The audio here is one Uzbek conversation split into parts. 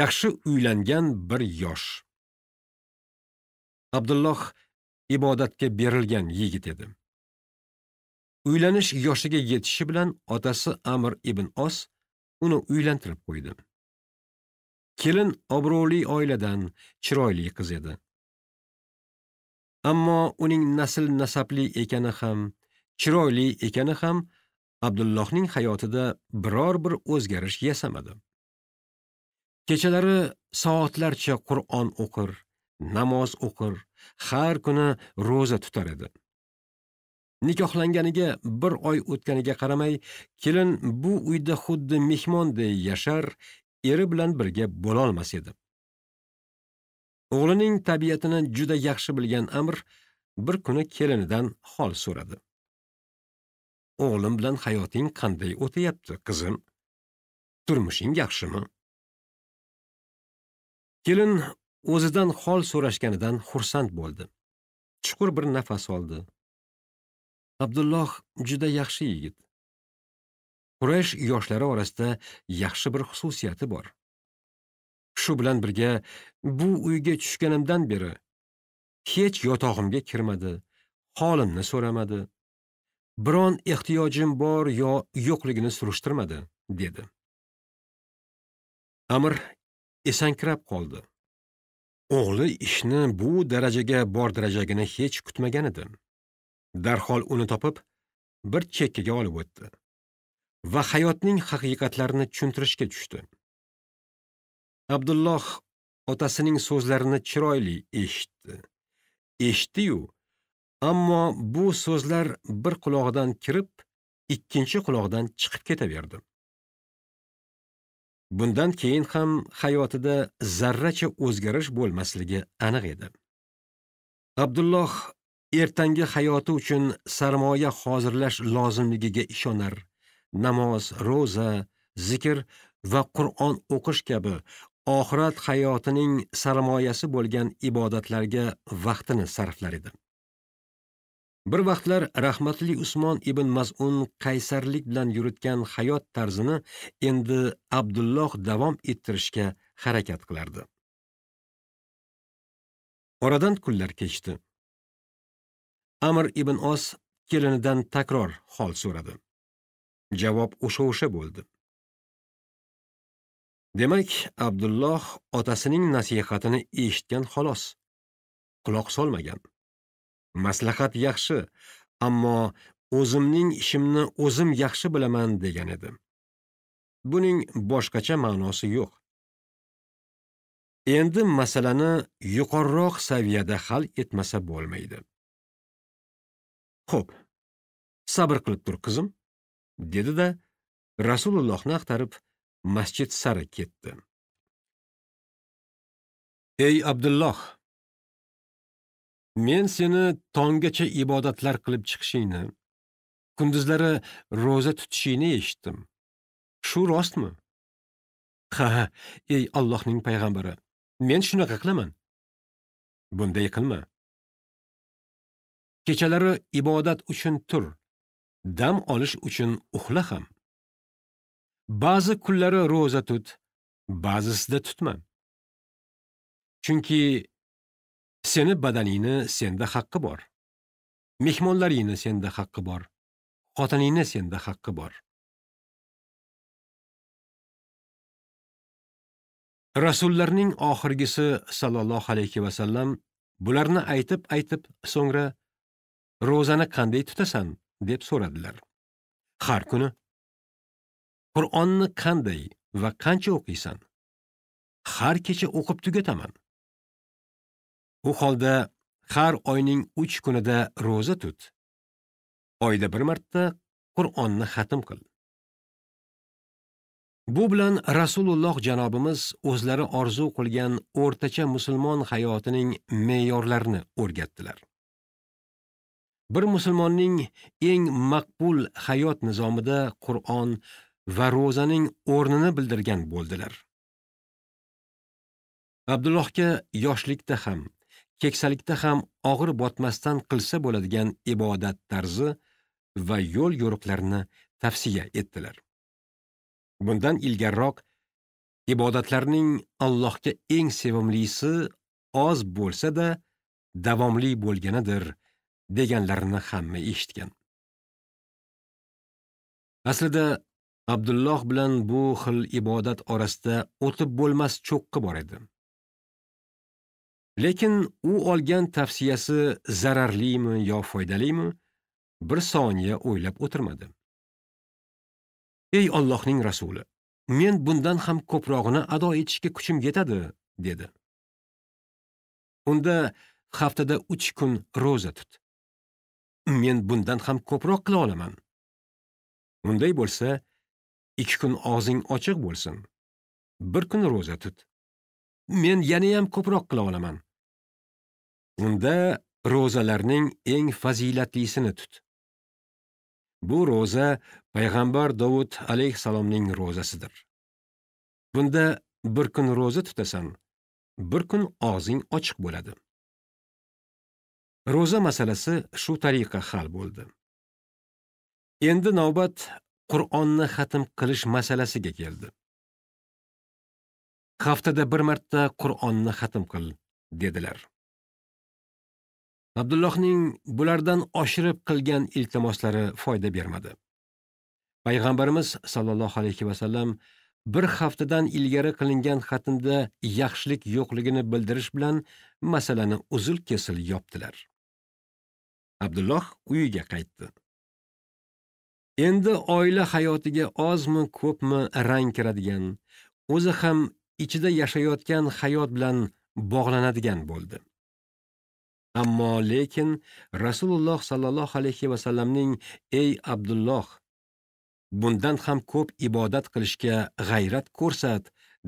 yaxshi uylangan bir yosh abdulloh ibodatga berilgan yigit edi uylanish yoshiga yetishi bilan otasi amir ibn os uni uylantirib qo'ydi kelin obro'li oiladan chiroyli qiz edi ammo uning nasl nasabli ekani ham chiroyli ekani ham abdullohning hayotida biror bir o'zgarish yasamadi kechalari soatlarcha qur'on o'qir namoz o'qir har kuni ro'za tutar edi nikohlanganiga bir oy o'tganiga qaramay kelin bu uyda xuddi mehmonday yashar eri bilan birga bo'lolmas edi o'g'lining tabiatini juda yaxshi bilgan amir bir kuni kelinidan hol so'radi o'g'lim bilan hayoting qanday o'tyapti qizim turmushing yaxshimi kelin o'zidan hol so'rashganidan xursand bo'ldi chuqur bir nafas oldi abdulloh juda yaxshi yigit quraysh yoshlari orasida yaxshi bir xususiyati bor shu bilan birga bu uyga tushganimdan beri hech yotog'imga kirmadi holimni so'ramadi biron ehtiyojim bor yo yo'qligini surishtirmadi dedi amir esankirab qoldi o'g'li ishni bu darajaga bor darajagini hech kutmagan edi darhol uni topib bir chekkaga olib o'tdi va hayotning haqiqatlarini tushuntirishga tushdi abdulloh otasining so'zlarini chiroyli eshitdi eshitdiyu ammo bu so'zlar bir qulog'idan kirib ikkinchi qulog'idan chiqib ketaverdi bundan keyin ham hayotida zarracha o'zgarish bo'lmasligi aniq edi abdulloh ertangi hayoti uchun sarmoya hozirlash lozimligiga ishonar namoz ro'za zikr va qur'on o'qish kabi oxirat hayotining sarmoyasi bo'lgan ibodatlarga vaqtini sarflar edi bir vaqtlar rahmatli usmon ibn mazun qaysarlik bilan yuritgan hayot tarzini endi abdulloh davom ettirishga harakat qilardi oradan kunlar kechdi amr ibn os kelinidan takror hol so'radi javob o'sha o'sha bo'ldi demak abdulloh otasining nasihatini eshitgan xolos quloq solmagan maslahat yaxshi ammo o'zimning ishimni o'zim yaxshi bilaman degan edi buning boshqacha ma'nosi yo'q endi masalani yuqoriroq saviyada hal etmasa bo'lmaydi xo'p sabr qilib tur qizim dedida rasulullohni axtarib masjid sari ketdi ey abdulloh men seni tonggacha ibodatlar qilib chiqishingni kunduzlari ro'za tutishingni eshitdim shu rostmi ha ey allohning payg'ambari men shunaqa qilaman bunday qilma kechalari ibodat uchun tur dam olish uchun uxla ham ba'zi kunlari ro'za tut ba'zisida tutma chunki seni badaningni senda haqqi bor mehmonlaringni senda haqqi bor xotiningni senda haqqi bor rasullarning oxirgisi sallallohu alayhi vasallam bularni aytib aytib so'ngra ro'zani qanday tutasan deb so'radilar har kuni qur'onni qanday va qancha o'qiysan har kecha o'qib tugataman Bu holda har oyning 3 kunida ro'za tut oyda bir marta qur'onni xatm qil bu bilan rasululloh janobimiz o'zlari orzu qilgan o'rtacha musulmon hayotining me'yorlarini o'rgatdilar bir musulmonning eng maqbul hayot nizomida qur'on va ro'zaning o'rnini bildirgan bo'ldilar abdullohga yoshlikda ham keksalikda ham og'ir botmasdan qilsa bo'ladigan ibodat tarzi va yo'l yo'riqlarini tavsiya etdilar bundan ilgariroq ibodatlarning allohga eng sevimlisi oz bo'lsa-da davomli bo'lganidir deganlarini hamma eshitgan aslida abdulloh bilan bu xil ibodat orasida o'tib bo'lmas cho'qqi bor edi lekin u olgan tavsiyasi zararlimi yo foydalimi bir soniya o'ylab o'tirmadi ey Allohning rasuli men bundan ham ko'prog'ini ado etishga kuchim yetadi dedi unda haftada 3 kun ro'za tut men bundan ham ko'proq qila olaman unday bo'lsa 2 kun og'zing ochiq bo'lsin bir kun ro'za tut men yana ham ko'proq qila olaman unda ro'zalarning eng fazilatlisini tut bu ro'za payg'ambar Davud alayhissalomning ro'zasidir bunda bir kun ro'za tutasan bir kun og'zing ochiq bo'ladi ro'za masalasi shu tariqa hal bo'ldi endi navbat qur'onni xatm qilish masalasiga keldi haftada bir marta qur'onni xatm qil dedilar abdullohning bulardan oshirib qilgan iltimoslari foyda bermadi payg'ambarimiz sollallohu alayhi vasallam bir haftadan ilgari qilingan xatimda yaxshilik yo'qligini bildirish bilan masalani uzil kesil yopdilar abdulloh uyiga qaytdi endi oila hayotiga ozmi ko'pmi rang kiradigan o'zi ham ichida yashayotgan hayot bilan bog'lanadigan bo'ldi ammo lekin rasululloh sollallohu alayhi vasallamning ey abdulloh bundan ham ko'p ibodat qilishga g'ayrat ko'rsat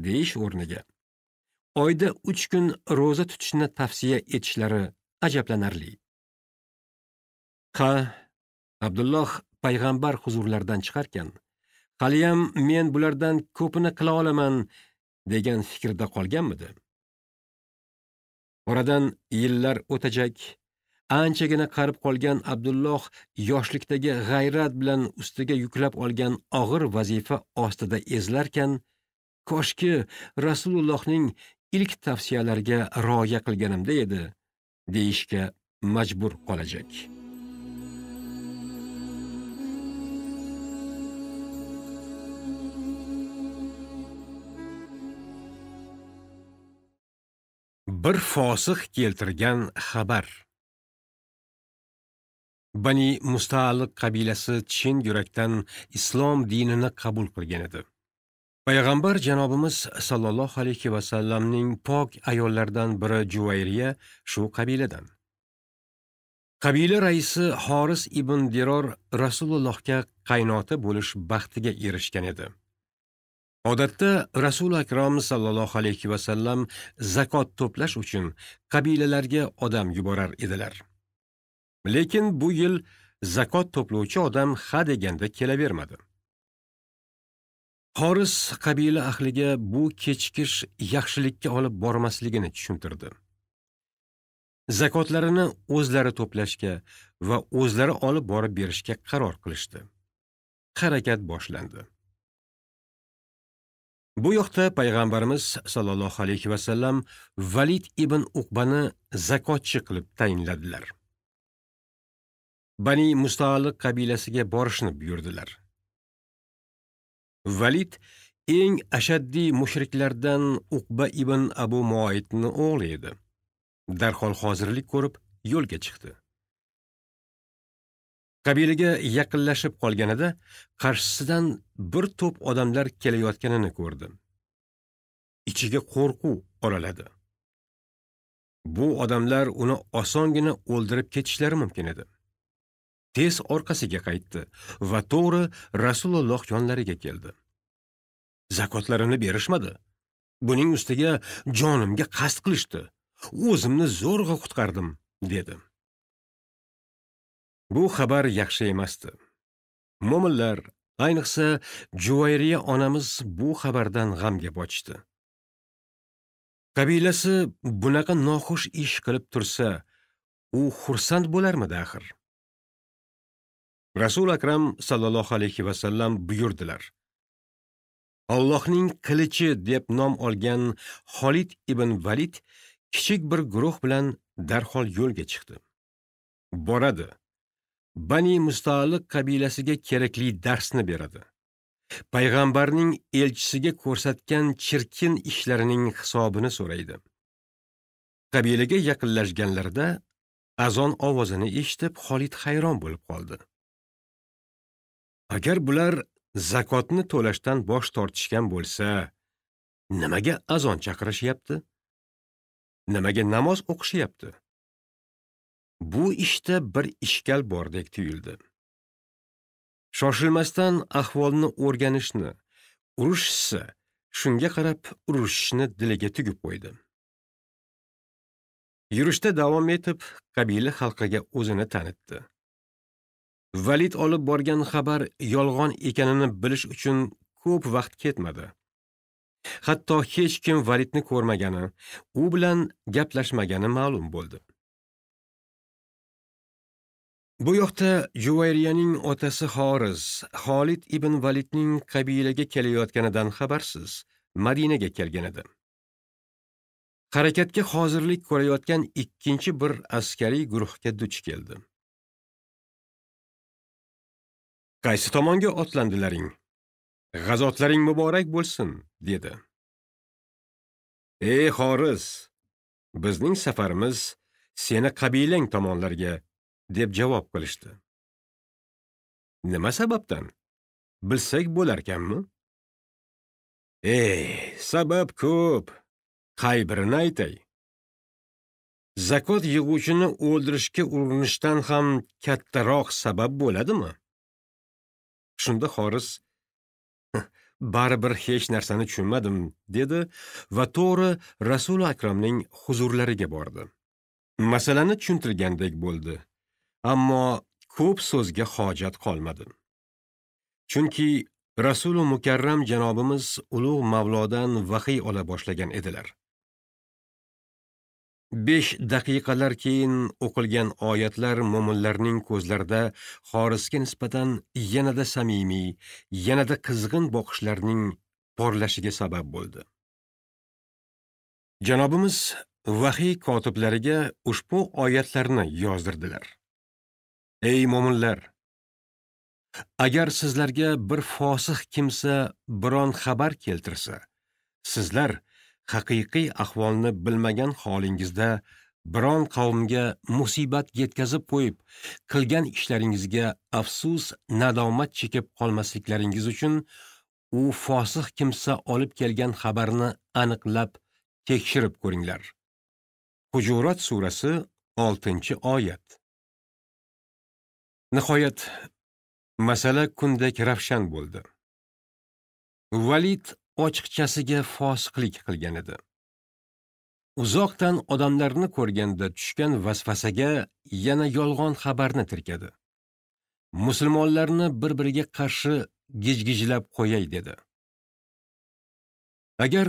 deyish o'rniga oyda uch kun ro'za tutishni tavsiya etishlari ajablanarli ha abdulloh payg'ambar huzurlaridan chiqarkan haliyam men bulardan ko'pini qila olaman degan fikrda qolganmidi oradan yillar o'tajak anchagina qarib qolgan abdulloh yoshlikdagi g'ayrat bilan ustiga yuklab olgan og'ir vazifa ostida ezlarkan koshki rasulullohning ilk tavsiyalariga rioya qilganimda edi deyishga majbur qolajak bir fosiq keltirgan xabar bani mustaliq qabilasi chin yurakdan islom dinini qabul qilgan edi payg'ambar janobimiz sollallohu alayhi vasallamning pok ayollaridan biri juvayriya shu qabiladan qabila raisi horis ibn diror rasulullohga qaynota bo'lish baxtiga erishgan edi odatda rasuli akrom sallallohu alayhi vasallam zakot to'plash uchun qabilalarga odam yuborar edilar lekin bu yil zakot to'plovchi odam ha deganda kelavermadi xoris qabila ahliga bu kechikish yaxshilikka olib bormasligini tushuntirdi zakotlarini o'zlari to'plashga va o'zlari olib borib berishga qaror qilishdi harakat boshlandi Bu yoqda payg'ambarimiz sallallohu alayhi va sallam Valid ibn Uqbani zakotchi qilib tayinladilar. Bani Mustaliq qabilasiga borishni buyurdilar. Valid eng ashaddiy mushriklardan Uqba ibn Abu Muoyidning o'g'li edi. Darhol hozirlik ko'rib yo'lga chiqdi. qabiliga yaqinlashib qolganida qarshisidan bir to'p odamlar kelayotganini ko'rdi ichiga qo'rquv oraladi bu odamlar uni osongina o'ldirib ketishlari mumkin edi tez orqasiga qaytdi va to'g'ri rasululloh yonlariga keldi zakotlarini berishmadi buning ustiga jonimga qasd qilishdi o'zimni zo'rg'a qutqardim dedi bu xabar yaxshi emasdi mo'minlar ayniqsa juvayriya onamiz bu xabardan g'amga botishdi qabilasi bunaqa noxush ish qilib tursa u xursand bo'larmidi axir rasul akram sallallohu alayhi va sallam buyurdilar Allohning qilichi deb nom olgan Xolid ibn Valid kichik bir guruh bilan darhol yo'lga chiqdi. Boradi. bani mustoliq qabilasiga kerakli darsni beradi payg'ambarning elchisiga ko'rsatgan chirkin ishlarining hisobini so'raydi qabilaga yaqinlashganlarida azon ovozini eshitib xolid hayron bo'lib qoldi agar bular zakotni to'lashdan bosh tortishgan bo'lsa nimaga azon chaqirishyapti nimaga namoz o'qishyapti bu ishda bir ishkal bordek tuyuldi shoshilmasdan ahvolni o'rganishni urushsa, shunga qarab urushishni diliga tugib qo'ydi yurishda davom etib qabila xalqiga o'zini tanitdi valid olib borgan xabar yolg'on ekanini bilish uchun ko'p vaqt ketmadi hatto hech kim validni ko'rmagani u bilan gaplashmagani ma'lum bo'ldi Bu yoqda Juvayriyaning otasi Xoriz, Xolid ibn Validning qabilaga kelayotganidan xabarsiz, Madinaga kelgan edi. Harakatga hozirlik ko'rayotgan ikkinchi bir askariy guruhga duch keldi. Qaysi tomonga otlandilaring? G'azotlaring muborak bo'lsin, dedi. Ey Xoriz, bizning safarimiz seni qabilang tomonlarga deb javob qilishdi nima sababdan bilsak bo'larkanmi ey sabab ko'p qay birini aytay zakot yig'uvchini o'ldirishga urinishdan ham kattaroq sabab bo'ladimi shunda xoris baribir hech narsani tushunmadim dedi va to'g'ri rasuli akramning huzurlariga bordi masalani tushuntirgandek bo'ldi ammo ko'p so'zga hojat qolmadi chunki rasuli mukarram janobimiz ulug' mavlodan vahiy ola boshlagan edilar besh daqiqalar keyin o'qilgan oyatlar mo'minlarning ko'zlarida xorisga nisbatan yanada samimiy yanada qizg'in boqishlarning porlashiga sabab bo'ldi janobimiz vahiy kotiblariga ushbu oyatlarni yozdirdilar ey mo'minlar agar sizlarga bir fosiq kimsa biron xabar keltirsa sizlar haqiqiy ahvolni bilmagan holingizda biron qavmga musibat yetkazib qo'yib qilgan ishlaringizga afsus nadomat chekib qolmasliklaringiz uchun u fosiq kimsa olib kelgan xabarni aniqlab tekshirib ko'ringlar hujurat surasi 6 oyat nihoyat masala kundek ravshan bo'ldi valid ochiqchasiga fosiqlik qilgan edi uzoqdan odamlarni ko'rganda tushgan vasvasaga yana yolg'on xabarni tirkadi musulmonlarni bir biriga qarshi gijgijlab qo'yay dedi agar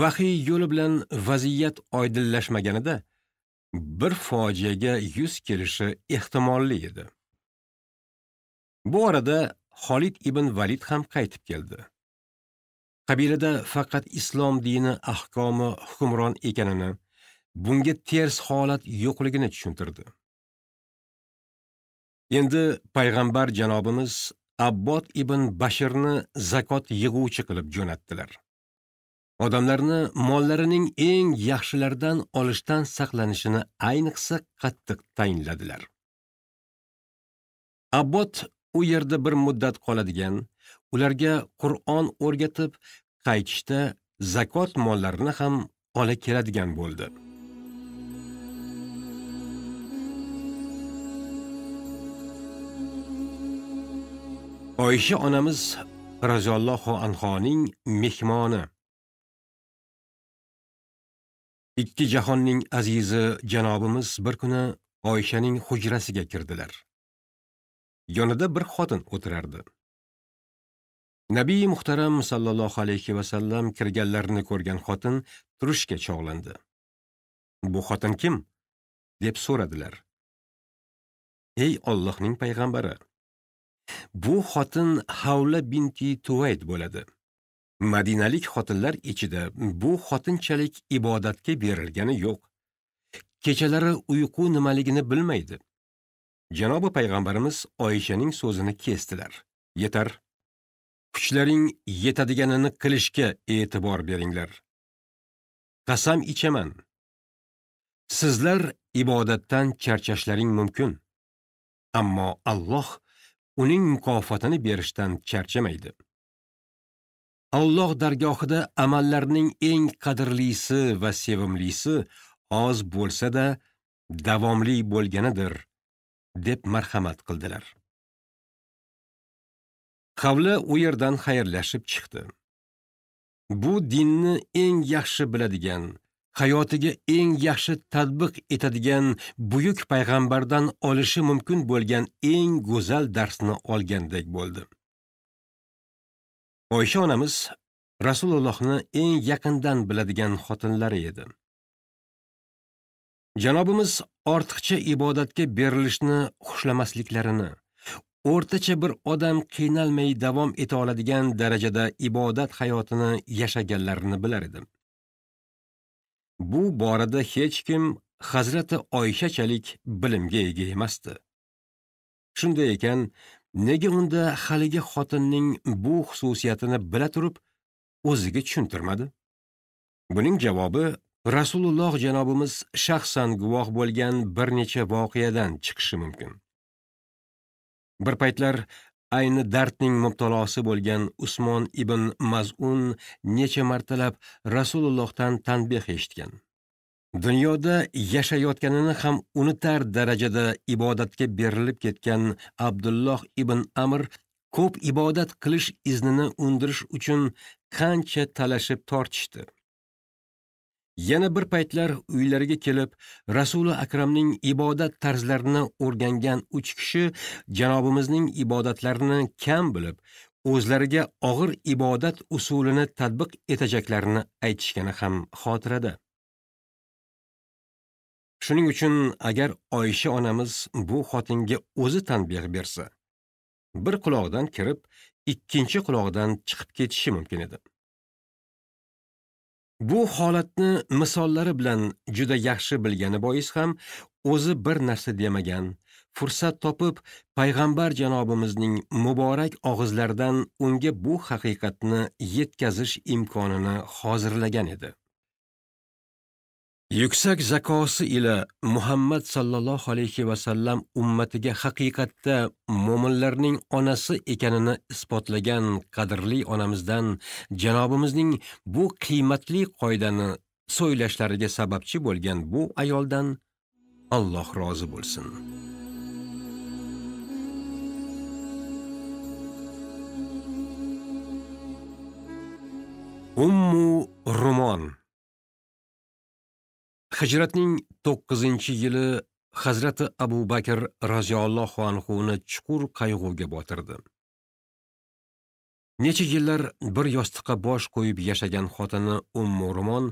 vahiy yo'li bilan vaziyat oydinlashmaganida bir fojiaga yuz kelishi ehtimolli edi Bu orada Xolid ibn Valid ham qaytib keldi. Qabilada faqat islom dini ahkomi hukmron ekanini, bunga ters holat yo'qligini tushuntirdi. Endi payg'ambar janobimiz Abbot ibn Bashirni zakot yig'uvchi qilib jo'natdilar. Odamlarni mollarining eng yaxshilaridan olishdan saqlanishini ayniqsa qattiq tayinladilar. Abbot u yerda bir muddat qoladigan ularga qur'on o'rgatib qaytishda zakot mollarini ham ola keladigan bo'ldi oyisha onamiz roziyallohu anhoning mehmoni ikki jahonning azizi janobimiz bir kuni oyishaning hujrasiga kirdilar yonida bir xotin o'tirardi nabiy muhtaram sallallohu alayhi vasallam kirganlarini ko'rgan xotin turishga chog'landi bu xotin kim deb so'radilar ey ollohning payg'ambari bu xotin havla binti tuvayt bo'ladi madinalik xotinlar ichida bu xotinchalik ibodatga berilgani yo'q kechalari uyqu nimaligini bilmaydi janobi payg'ambarimiz oyishaning so'zini kesdilar yetar kuchlaring yetadiganini qilishga e'tibor beringlar qasam ichaman sizlar ibodatdan charchashlaring mumkin ammo alloh uning mukofotini berishdan charchamaydi alloh dargohida amallarning eng qadrlisi va sevimlisi oz bo'lsa-da davomli bo'lganidir deb marhamat qildilar havli u yerdan xayrlashib chiqdi bu dinni eng yaxshi biladigan hayotiga eng yaxshi tatbiq etadigan buyuk payg'ambardan olishi mumkin bo'lgan eng go'zal darsni olgandek bo'ldi oysha onamiz rasulullohni eng yaqindan biladigan xotinlari edi janobimiz ortiqcha ibodatga berilishni xushlamasliklarini o'rtacha bir odam qiynalmay davom eta oladigan darajada ibodat hayotini yashaganlarini bilar edim bu borada hech kim hazrati oyshachalik bilimga ega emasdi shunday ekan nega unda haligi xotinning bu xususiyatini bila turib o'ziga tushuntirmadi buning javobi rasululloh janobimiz shaxsan guvoh bo'lgan bir necha voqeadan chiqishi mumkin bir paytlar ayni dardning mubtalosi bo'lgan usmon ibn mazun necha martalab rasulullohdan tanbeh eshitgan dunyoda yashayotganini ham unutar darajada ibodatga berilib ketgan abdulloh ibn amr ko'p ibodat qilish iznini undirish uchun qancha talashib tortishdi yana bir paytlar uylariga kelib rasuli akramning ibodat tarzlarini o'rgangan uch kishi janobimizning ibodatlarini kam bilib o'zlariga og'ir ibodat usulini tatbiq etajaklarini aytishgani ham xotirada shuning uchun agar Oyisha onamiz bu xotinga o'zi tanbeh bersa bir quloqdan kirib ikkinchi quloqdan chiqib ketishi mumkin edi Bu holatni misollari bilan juda yaxshi bilgani bois ham o'zi bir narsa demagan. Fursat topib payg'ambar janobimizning muborak og'izlaridan unga bu haqiqatni yetkazish imkonini hozirlagan edi. yuksak zakosi ila Muhammad sallallohu alayhi va sallam ummatiga haqiqatda mo'minlarning onasi ekanini isbotlagan qadrli onamizdan janobimizning bu qiymatli qoidani so'ylashlariga sababchi bo'lgan bu ayoldan Alloh rozi bo'lsin. Ummu Rumon hijratning to'qqizinchi yili hazrati abu bakr roziyallohu anhuni chuqur qayg'uga botirdi necha yillar bir yostiqqa bosh qo'yib yashagan xotini ummu rumon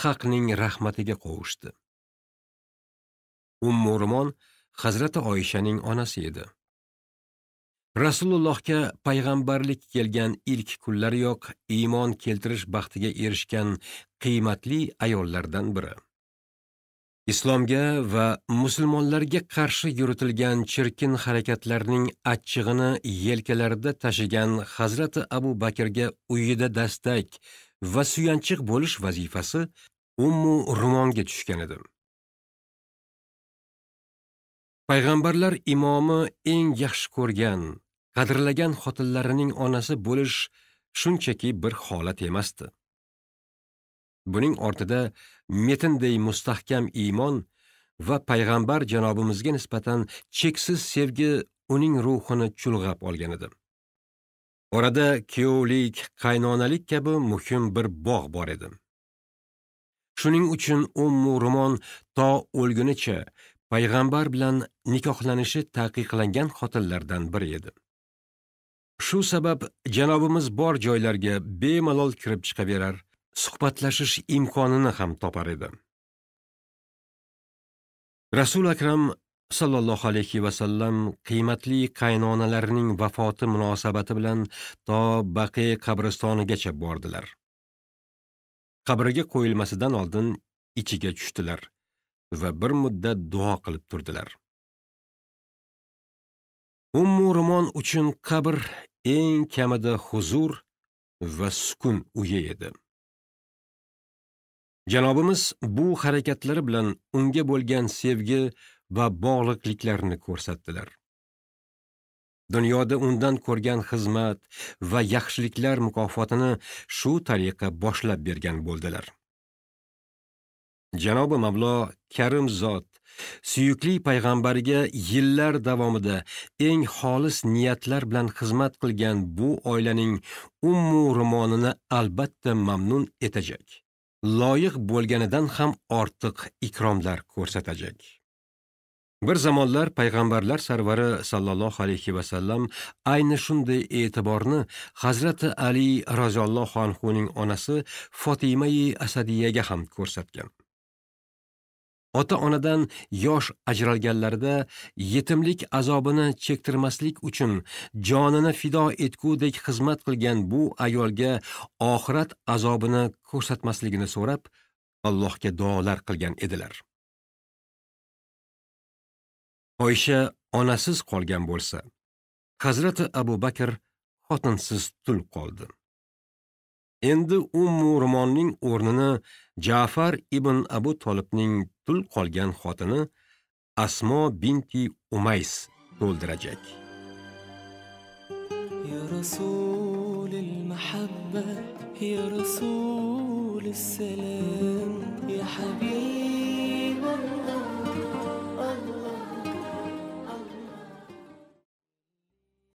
haqning rahmatiga qovushdi ummu rumon hazrati oyishaning onasi edi rasulullohga payg'ambarlik kelgan ilk kunlariyoq iymon keltirish baxtiga erishgan qiymatli ayollardan biri islomga va musulmonlarga qarshi yuritilgan chirkin harakatlarning achchig'ini yelkalarida tashigan hazrati abu bakrga uyida dastak va suyanchiq bo'lish vazifasi ummu rumonga tushgan edi payg'ambarlar imomi eng yaxshi ko'rgan qadrlagan xotinlarining onasi bo'lish shunchaki bir holat emasdi buning ortida metinday mustahkam iymon va payg'ambar janobimizga nisbatan cheksiz sevgi uning ruhini chulg'ab olgan edi orada kuyovlik qaynonalik kabi muhim bir bog' bor edi shuning uchun ummu rumon to o'lgunicha payg'ambar bilan nikohlanishi taqiqlangan xotinlardan biri edi shu sabab janobimiz bor joylarga bemalol kirib chiqaverar suhbatlashish imkonini ham topar edi rasuli akram sollallohu alayhi vasallam qiymatli qaynonalarining vafoti munosabati bilan to baqiy qabristonigacha bordilar qabriga qo'yilmasidan oldin ichiga tushdilar va bir muddat duo qilib turdilar ummu rumon uchun qabr eng kamida huzur va sukun uyi edi janobimiz bu harakatlari bilan unga bo'lgan sevgi va bog'liqliklarini ko'rsatdilar dunyoda undan ko'rgan xizmat va yaxshiliklar mukofotini shu tariqa boshlab bergan bo'ldilar janobi mavlo karim zot suyukli payg'ambariga yillar davomida eng xolis niyatlar bilan xizmat qilgan bu oilaning ummu rumonini albatta mamnun etajak loyiq bo'lganidan ham ortiq ikromlar ko'rsatajak bir zamonlar payg'ambarlar sarvari sallallohu alayhi vasallam ayni shunday e'tiborni hazrati ali roziyallohu anhuning onasi fotimai asadiyaga ham ko'rsatgan ota-onadan yosh ajralganlarida yetimlik azobini chektirmaslik uchun jonini fido etgudek xizmat qilgan bu ayolga oxirat azobini ko'rsatmasligini so'rab Allohga duolar qilgan edilar. Oysha onasiz qolgan bo'lsa, Hazrati Abu Bakr xotinsiz tul qoldi. endi u ro'molning o'rnini jafar ibn abu tolibning tul qolgan xotini asmo binti umays to'ldirajak يا